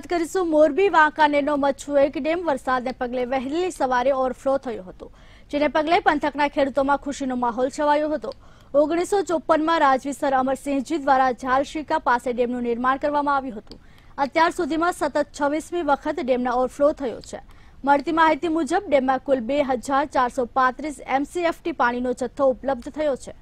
વાત કરીશું મોરબી વાંકાનેરનો મચ્છુ એક ડેમ વરસાદને પગલે વહેલી સવારે ઓવરફ્લો થયો હતો જેને પગલે પંથકના ખેડૂતોમાં ખુશીનો માહોલ છવાયો હતો ઓગણીસો ચોપ્પનમાં રાજવીસર અમરસિંહજી દ્વારા ઝાલશીકા પાસે ડેમનું નિર્માણ કરવામાં આવ્યું હતું અત્યાર સુધીમાં સતત છવ્વીસમી વખત ડેમના ઓવરફ્લો થયો છે મળતી માહિતી મુજબ ડેમમાં કુલ બે હજાર ચારસો પાંત્રીસ એમસીએફટી પાણીનો જથ્થો ઉપલબ્ધ થયો છે